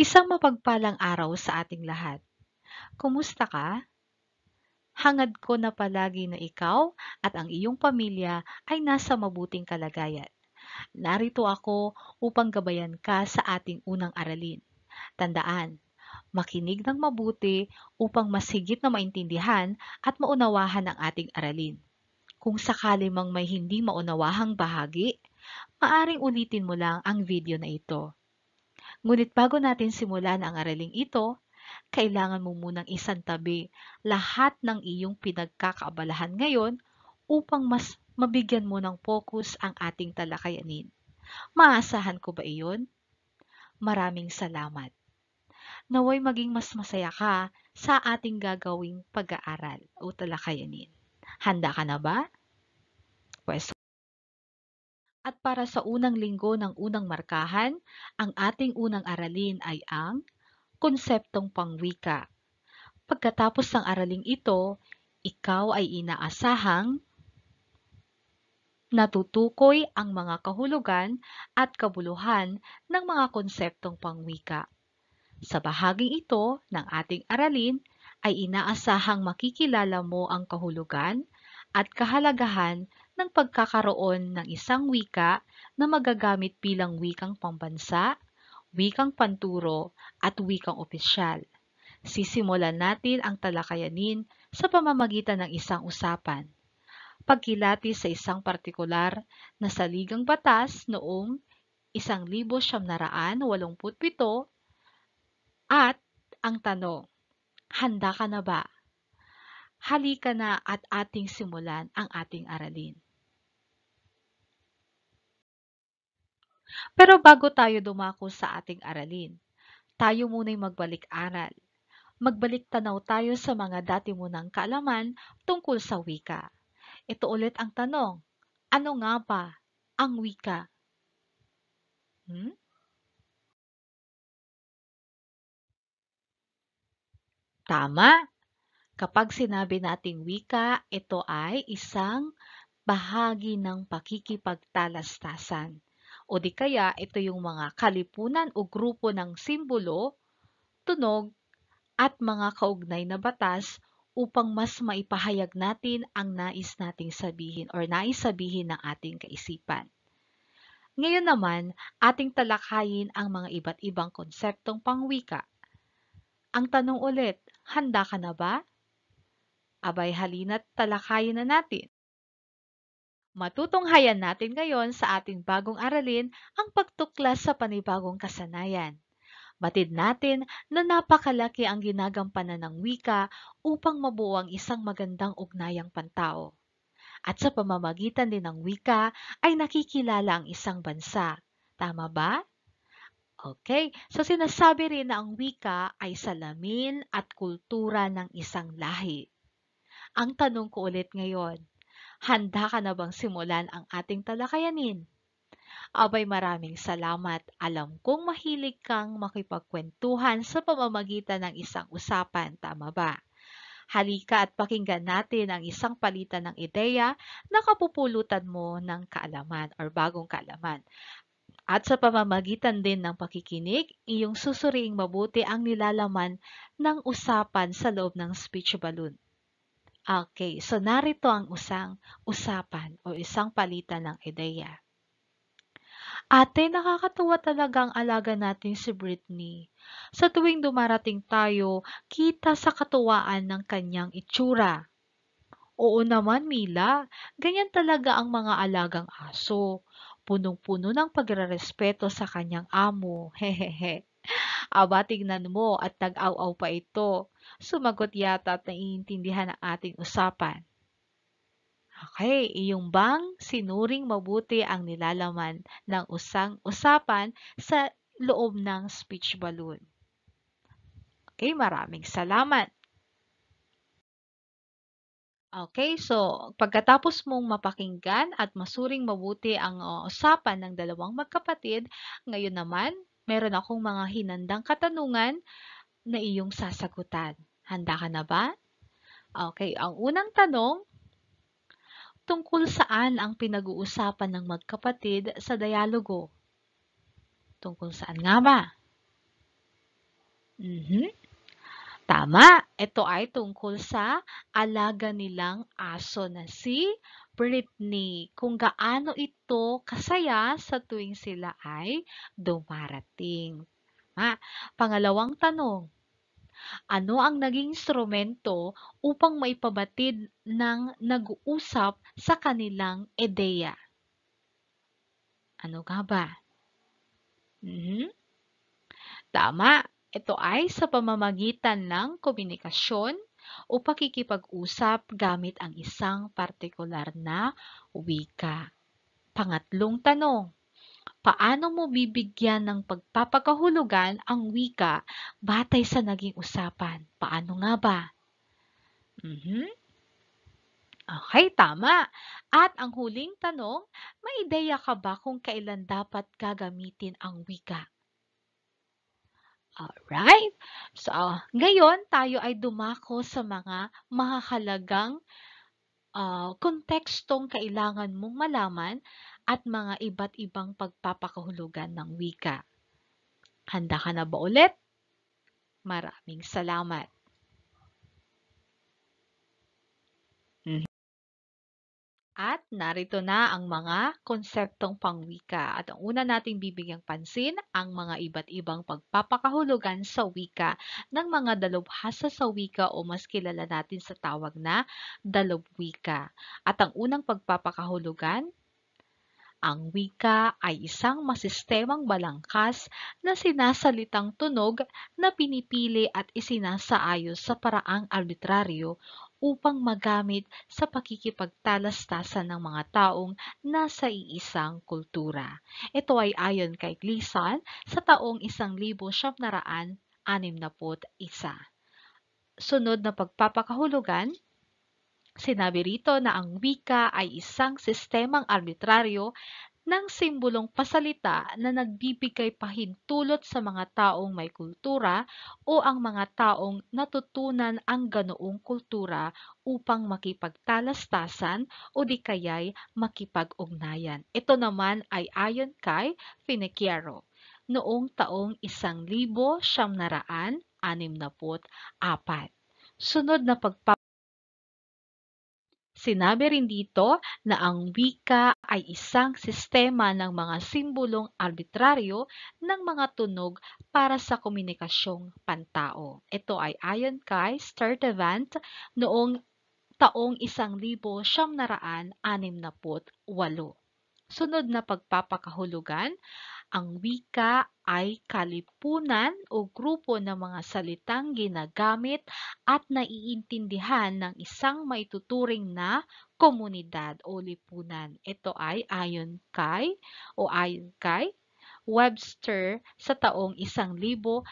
Isang mapagpalang araw sa ating lahat. Kumusta ka? Hangad ko na palagi na ikaw at ang iyong pamilya ay nasa mabuting kalagayan. Narito ako upang gabayan ka sa ating unang aralin. Tandaan, makinig ng mabuti upang mas masigit na maintindihan at maunawahan ang ating aralin. Kung sakali mang may hindi maunawahang bahagi, maaring ulitin mo lang ang video na ito. Ngunit bago natin simulan ang araling ito, kailangan mo munang isantabi lahat ng iyong pinagkakaabalahan ngayon upang mas mabigyan mo ng focus ang ating talakayanin. Maasahan ko ba iyon? Maraming salamat. Naway maging mas masaya ka sa ating gagawing pag-aaral o talakayanin. Handa ka na ba? Pwesto at para sa unang linggo ng unang markahan, ang ating unang aralin ay ang konseptong pangwika. Pagkatapos ng araling ito, ikaw ay inaasahang natutukoy ang mga kahulugan at kabuluhan ng mga konseptong pangwika. Sa bahaging ito ng ating aralin ay inaasahang makikilala mo ang kahulugan at kahalagahan ng pagkakaroon ng isang wika na magagamit bilang wikang pambansa, wikang panturo, at wikang opisyal. Sisimulan natin ang talakayanin sa pamamagitan ng isang usapan. Pagkilati sa isang partikular na saligang batas noong 1987 at ang tanong, handa ka na ba? Halika na at ating simulan ang ating aralin. Pero bago tayo dumako sa ating aralin, tayo muna'y magbalik-aral. Magbalik tanaw tayo sa mga dati munang kaalaman tungkol sa wika. Ito ulit ang tanong, ano nga ba ang wika? Hmm? Tama! Kapag sinabi nating wika, ito ay isang bahagi ng pakikipagtalastasan o di kaya ito yung mga kalipunan o grupo ng simbolo, tunog, at mga kaugnay na batas upang mas maipahayag natin ang nais nating sabihin or nais sabihin ng ating kaisipan. Ngayon naman, ating talakayin ang mga iba't ibang konseptong pangwika. Ang tanong ulit, handa ka na ba? Abay halina't talakayin na natin. Matutunghayan natin ngayon sa ating bagong aralin ang pagtuklas sa panibagong kasanayan. Batid natin na napakalaki ang ginagampanan ng wika upang mabuo ang isang magandang ugnayang pantao. At sa pamamagitan din ng wika ay nakikilala ang isang bansa. Tama ba? Okay, so sinasabi rin na ang wika ay salamin at kultura ng isang lahi. Ang tanong ko ulit ngayon, Handa ka na bang simulan ang ating talakayanin? Abay maraming salamat. Alam kong mahilig kang makipagkwentuhan sa pamamagitan ng isang usapan, tama ba? Halika at pakinggan natin ang isang palitan ng ideya na kapupulutan mo ng kaalaman or bagong kaalaman. At sa pamamagitan din ng pakikinig, iyong susuriing mabuti ang nilalaman ng usapan sa loob ng speech balloon. Okay, so narito ang usang usapan o isang palitan ng ideya. Ate, nakakatuwa talaga ang alaga natin si Britney. Sa tuwing dumarating tayo, kita sa katuwaan ng kanyang itsura. Oo naman, Mila. Ganyan talaga ang mga alagang aso. Punong-puno ng pagrerespeto sa kanyang amo. Hehehe. Aba, tignan mo at tag aw aw pa ito. Sumagot yata at naiintindihan ang ating usapan. Okay, iyong bang sinuring mabuti ang nilalaman ng usang usapan sa loob ng speech balloon? Okay, maraming salamat. Okay, so pagkatapos mong mapakinggan at masuring mabuti ang uh, usapan ng dalawang magkapatid, ngayon naman meron akong mga hinandang katanungan na iyong sasagutan. Handa ka na ba? Okay, ang unang tanong, tungkol saan ang pinag-uusapan ng magkapatid sa dialogo? Tungkol saan nga ba? Mm-hmm. Tama, ito ay tungkol sa alaga nilang aso na si Britney kung gaano ito kasaya sa tuwing sila ay dumarating. Ha? Pangalawang tanong, ano ang naging instrumento upang maipabatid ng nag-uusap sa kanilang ideya? Ano nga ba? Mm-hmm. Tama, ito ay sa pamamagitan ng komunikasyon o pakikipag-usap gamit ang isang partikular na wika. Pangatlong tanong, paano mo bibigyan ng pagpapakahulugan ang wika batay sa naging usapan? Paano nga ba? Mm-hmm. Okay, tama. At ang huling tanong, may ideya ka ba kung kailan dapat gagamitin ang wika? Alright? So, ngayon tayo ay dumako sa mga mahahalagang uh, kontekstong kailangan mong malaman at mga iba't ibang pagpapakahulugan ng wika. Handa ka na ba ulit? Maraming salamat! At narito na ang mga konseptong pangwika. At ang una nating bibigyang pansin, ang mga iba't ibang pagpapakahulugan sa wika ng mga dalubhasa sa wika o mas kilala natin sa tawag na dalubwika. At ang unang pagpapakahulugan, ang wika ay isang masistemang balangkas na sinasalitang tunog na pinipili at isinasaayos sa paraang arbitraryo upang magamit sa pakikipagtalastasan ng mga taong nasa iisang kultura. Ito ay ayon kay Gleason sa taong 1961. Sunod na pagpapakahulugan, Sinabi rito na ang wika ay isang sistemang arbitraryo ng simbolong pasalita na nagbibigay pahintulot sa mga taong may kultura o ang mga taong natutunan ang ganoong kultura upang makipagtalastasan o di kaya'y makipag-ugnayan. Ito naman ay ayon kay Finecchiaro noong taong 1964. Sunod na pagpapalala Sinabi rin dito na ang wika ay isang sistema ng mga simbolong arbitraryo ng mga tunog para sa komunikasyong pantao. Ito ay ayon kay Sturtevant noong taong 1968. Sunod na pagpapakahulugan, ang wika ay kalipunan o grupo ng mga salitang ginagamit at naiintindihan ng isang maituturing na komunidad o lipunan. Ito ay ayon kay o ayon kay Webster sa taong 1970.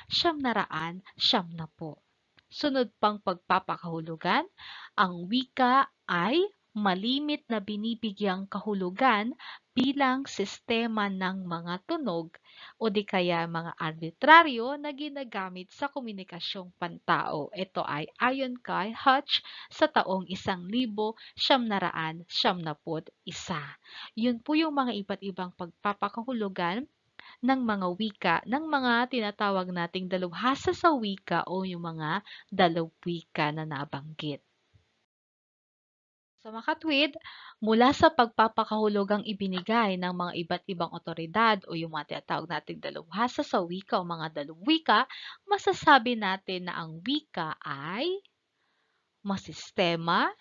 Sunod pang pagpapakahulugan, ang wika ay malimit na binibigyang kahulugan bilang sistema ng mga tunog o di kaya mga arbitraryo na ginagamit sa komunikasyong pantao. Ito ay ayon kay Hutch sa taong 1971. Yun po yung mga iba't ibang pagpapakahulugan ng mga wika, ng mga tinatawag nating dalubhasa sa wika o yung mga dalawika na nabanggit. Sa makatwid, mula sa pagpapakahulugang ibinigay ng mga iba't ibang otoridad o yung mga tinatawag nating daluhasa sa wika o mga dalawika, masasabi natin na ang wika ay masistema,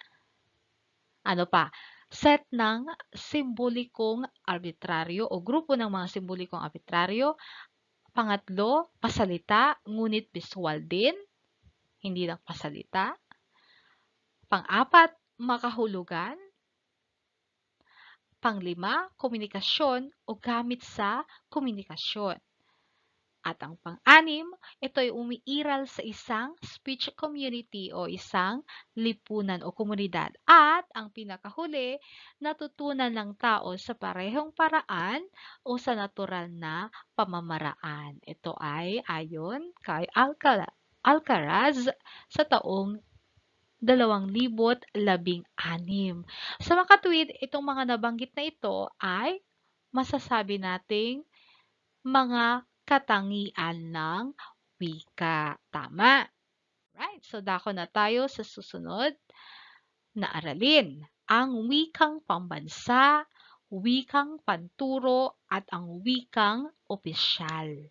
ano pa, set ng simbolikong arbitraryo o grupo ng mga simbolikong arbitraryo, pangatlo, pasalita, ngunit visual din, hindi lang pasalita, pang-apat, makahulugan. Panglima, komunikasyon o gamit sa komunikasyon. At ang pang-anim, ito ay umiiral sa isang speech community o isang lipunan o komunidad. At ang pinakahuli, natutunan ng tao sa parehong paraan o sa natural na pamamaraan. Ito ay ayon kay Alcala, Alcaraz sa taong 2016. Sa makatwid, itong mga nabanggit na ito ay masasabi nating mga katangian ng wika. Tama. Right, so dako na tayo sa susunod na aralin. Ang wikang pambansa, wikang panturo, at ang wikang opisyal.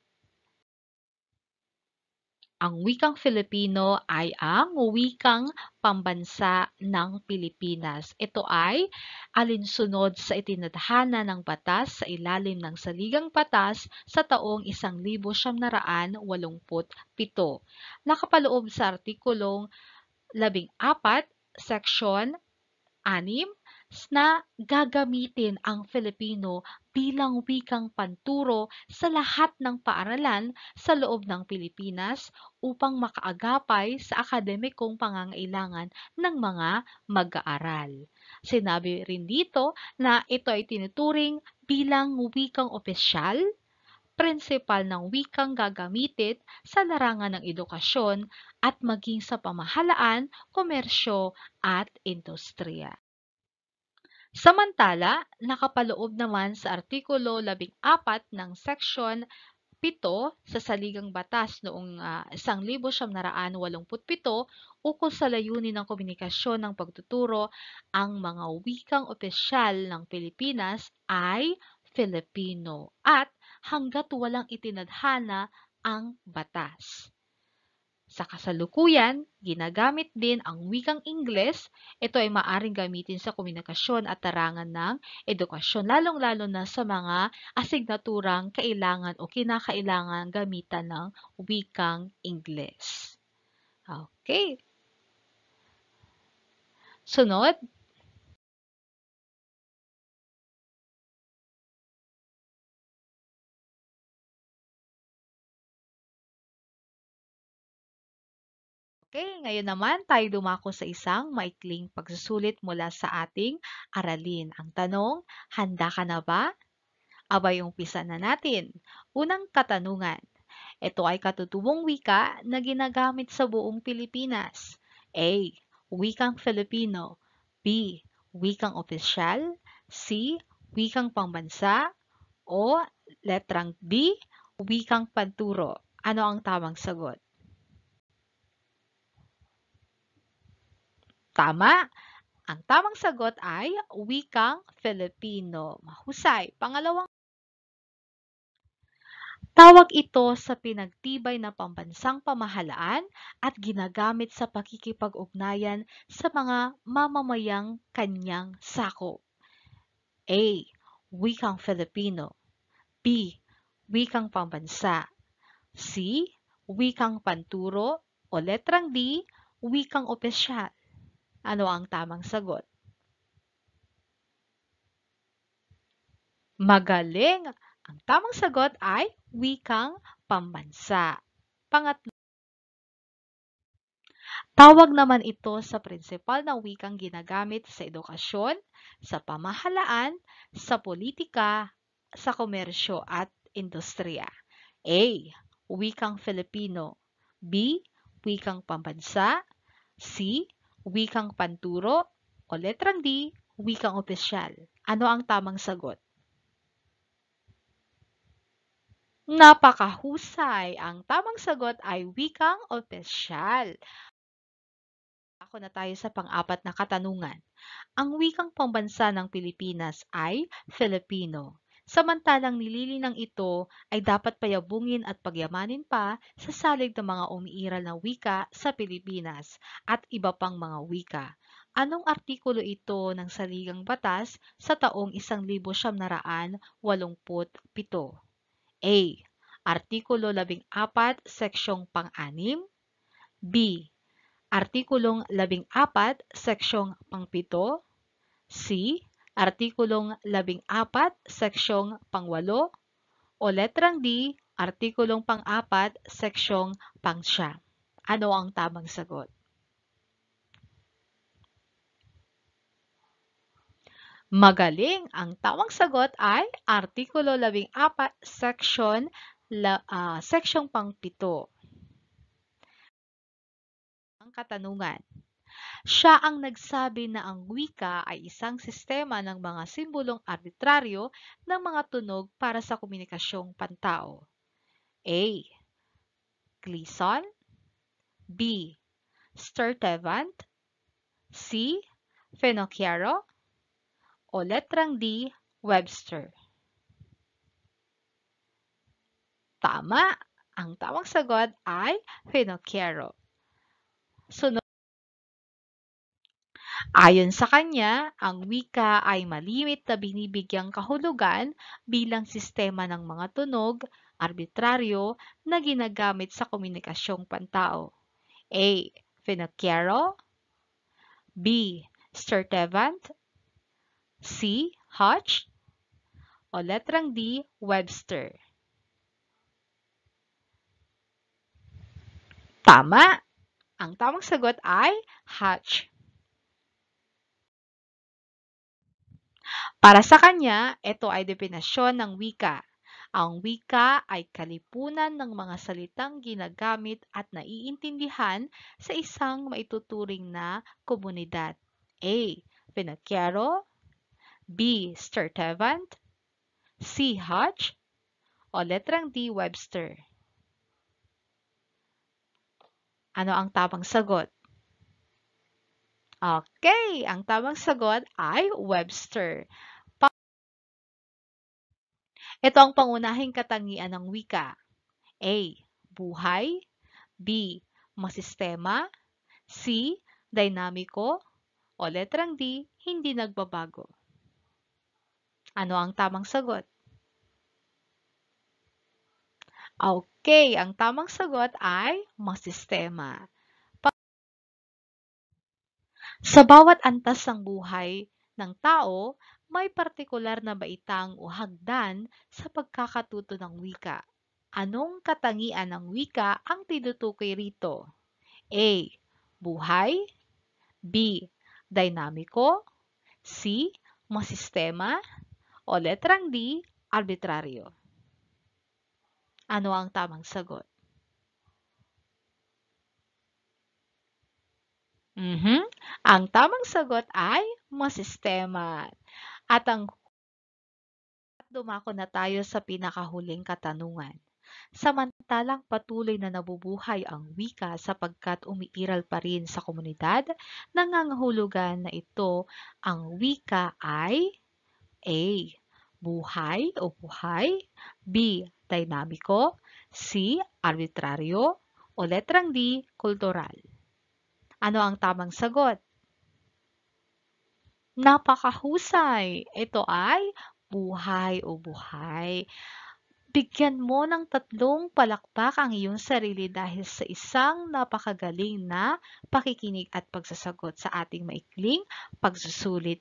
Ang wikang Filipino ay ang wikang pambansa ng Pilipinas. Ito ay alinsunod sa itinadhana ng batas sa ilalim ng saligang batas sa taong 1987. Nakapaloob sa artikulong 14, seksyon 6 na gagamitin ang Filipino bilang wikang panturo sa lahat ng paaralan sa loob ng Pilipinas upang makaagapay sa akademikong pangangailangan ng mga mag-aaral. Sinabi rin dito na ito ay tinuturing bilang wikang opisyal, prinsipal ng wikang gagamitin sa larangan ng edukasyon at maging sa pamahalaan, komersyo at industriya. Samantala, nakapaloob naman sa Artikulo 14 ng Seksyon 7 sa Saligang Batas noong uh, ah, 1987 ukol sa layunin ng komunikasyon ng pagtuturo, ang mga wikang opisyal ng Pilipinas ay Filipino at hanggat walang itinadhana ang batas. Sa kasalukuyan, ginagamit din ang wikang Ingles. Ito ay maaring gamitin sa komunikasyon at tarangan ng edukasyon, lalong-lalo na sa mga asignaturang kailangan o kinakailangan gamitan ng wikang Ingles. Okay. Sunod, Okay, ngayon naman tayo dumako sa isang maikling pagsusulit mula sa ating aralin. Ang tanong, handa ka na ba? Aba yung pisa na natin. Unang katanungan. Ito ay katutubong wika na ginagamit sa buong Pilipinas. A. Wikang Filipino. B. Wikang opisyal. C. Wikang pambansa. O letrang D. Wikang panturo. Ano ang tamang sagot? Tama! Ang tamang sagot ay wikang Filipino. Mahusay. Pangalawang Tawag ito sa pinagtibay na pambansang pamahalaan at ginagamit sa pakikipag-ugnayan sa mga mamamayang kanyang sakop. A. Wikang Filipino B. Wikang pambansa C. Wikang panturo o letrang D. Wikang opisyal ano ang tamang sagot? Magaling! Ang tamang sagot ay wikang pambansa. Pangatlo, Tawag naman ito sa prinsipal na wikang ginagamit sa edukasyon, sa pamahalaan, sa politika, sa komersyo at industriya. A. Wikang Filipino. B. Wikang pambansa. C wikang panturo o letrang D, wikang opisyal. Ano ang tamang sagot? Napakahusay! Ang tamang sagot ay wikang opisyal. Ako na tayo sa pang-apat na katanungan. Ang wikang pambansa ng Pilipinas ay Filipino. Samantalang nililinang ito ay dapat payabungin at pagyamanin pa sa salig ng mga umiiral na wika sa Pilipinas at iba pang mga wika. Anong artikulo ito ng saligang batas sa taong 1987? A. Artikulo 14, Seksyong Pang-anim. B. Artikulong 14, Seksyong Pang-pito. C. Artikulong 14, Seksyong Pangwalo o letrang D, Artikulong pang-apat, Seksyong Pangsya. Ano ang tamang sagot? Magaling! Ang tawang sagot ay Artikulo 14, Seksyon, la, uh, Seksyong Pangpito. Ang katanungan, siya ang nagsabi na ang wika ay isang sistema ng mga simbolong arbitraryo ng mga tunog para sa komunikasyong pantao. A. Gleason B. Sturtevant C. Finocchiaro o letrang D. Webster. Tama! Ang tamang sagot ay Finocchiaro. Sunod Ayon sa kanya, ang wika ay malimit na binibigyang kahulugan bilang sistema ng mga tunog, arbitraryo, na ginagamit sa komunikasyong pantao. A. Finocchiaro B. Sturtevant C. Hutch o letrang D. Webster. Tama! Ang tamang sagot ay Hutch. Para sa kanya, ito ay definasyon ng wika. Ang wika ay kalipunan ng mga salitang ginagamit at naiintindihan sa isang maituturing na komunidad. A. Pinacchiaro B. Sturtevant C. Hodge o letrang D. Webster. Ano ang tamang sagot? Okay, ang tamang sagot ay Webster. Ito ang pangunahing katangian ng wika. A. Buhay. B. Masistema. C. Dinamiko. O letrang D. Hindi nagbabago. Ano ang tamang sagot? Okay, ang tamang sagot ay masistema. Sa bawat antas ng buhay ng tao, may partikular na baitang o hagdan sa pagkakatuto ng wika. Anong katangian ng wika ang tinutukoy rito? A. Buhay B. Dinamiko C. Masistema o letrang D. Arbitraryo. Ano ang tamang sagot? Mm-hmm. Ang tamang sagot ay masistema. At ang dumako na tayo sa pinakahuling katanungan. Samantalang patuloy na nabubuhay ang wika sapagkat umiiral pa rin sa komunidad, nangangahulugan na ito ang wika ay A. Buhay o buhay B. Dynamico C. Arbitraryo o letrang D. Kultural. Ano ang tamang sagot? Napakahusay! Ito ay buhay o buhay. Bigyan mo ng tatlong palakpak ang iyong sarili dahil sa isang napakagaling na pakikinig at pagsasagot sa ating maikling pagsusulit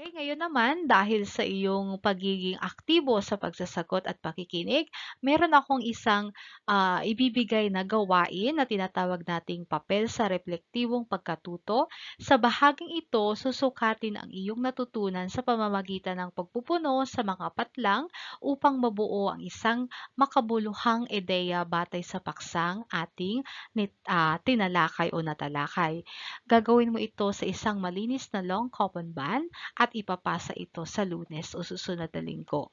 Okay, ngayon naman, dahil sa iyong pagiging aktibo sa pagsasagot at pakikinig, meron akong isang uh, ibibigay na gawain na tinatawag nating papel sa reflektibong pagkatuto. Sa bahaging ito, susukatin ang iyong natutunan sa pamamagitan ng pagpupuno sa mga patlang upang mabuo ang isang makabuluhang ideya batay sa paksang ating uh, tinalakay o natalakay. Gagawin mo ito sa isang malinis na long coupon band at at ipapasa ito sa lunes o susunod na linggo.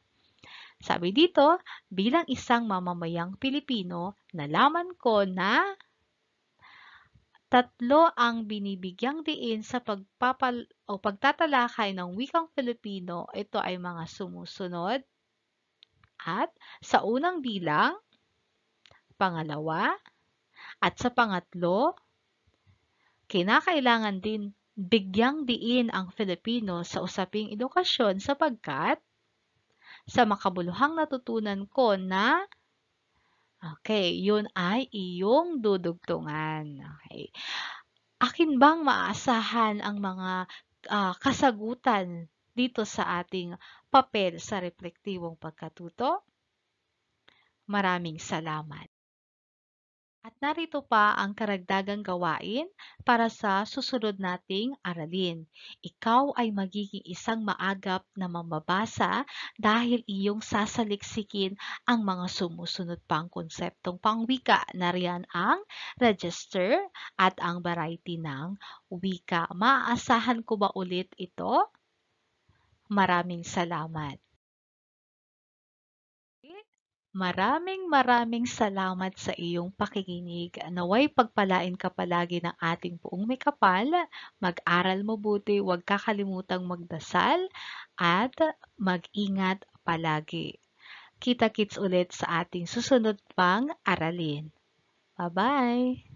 Sabi dito, bilang isang mamamayang Pilipino, nalaman ko na tatlo ang binibigyang diin sa pagpapal o pagtatalakay ng wikang Filipino. Ito ay mga sumusunod. At sa unang bilang, pangalawa, at sa pangatlo, kinakailangan din bigyang diin ang Filipino sa usaping edukasyon sapagkat sa makabuluhang natutunan ko na Okay, yun ay iyong dudugtungan. Okay. Akin bang maasahan ang mga uh, kasagutan dito sa ating papel sa reflektibong pagkatuto? Maraming salamat. At narito pa ang karagdagang gawain para sa susunod nating aralin. Ikaw ay magiging isang maagap na mambabasa dahil iyong sasaliksikin ang mga sumusunod pang konseptong pangwika. Nariyan ang register at ang variety ng wika. Maaasahan ko ba ulit ito? Maraming salamat. Maraming maraming salamat sa iyong pakikinig. Naway pagpalain ka palagi ng ating puong may kapal. Mag-aral mo buti, huwag kakalimutang magdasal at mag-ingat palagi. Kita-kits ulit sa ating susunod pang aralin. Bye-bye!